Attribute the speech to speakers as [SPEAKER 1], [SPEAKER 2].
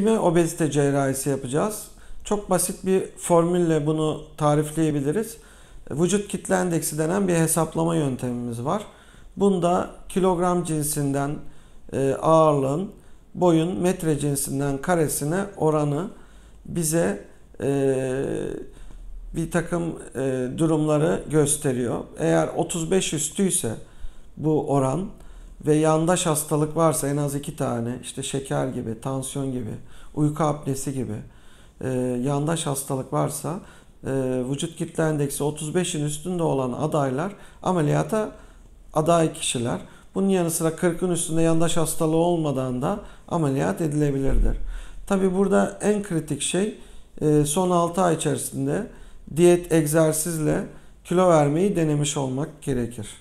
[SPEAKER 1] kime obezite cerrahisi yapacağız? Çok basit bir formülle bunu tarifleyebiliriz. Vücut kitle endeksi denen bir hesaplama yöntemimiz var. Bunda kilogram cinsinden e, ağırlığın, boyun metre cinsinden karesine oranı bize e, bir takım e, durumları gösteriyor. Eğer 35 üstüyse bu oran ve yandaş hastalık varsa en az iki tane işte şeker gibi, tansiyon gibi, uyku apnesi gibi e, yandaş hastalık varsa e, vücut kitle endeksi 35'in üstünde olan adaylar ameliyata aday kişiler. Bunun yanı sıra 40'ın üstünde yandaş hastalığı olmadan da ameliyat edilebilirdir. Tabi burada en kritik şey e, son 6 ay içerisinde diyet egzersizle kilo vermeyi denemiş olmak gerekir.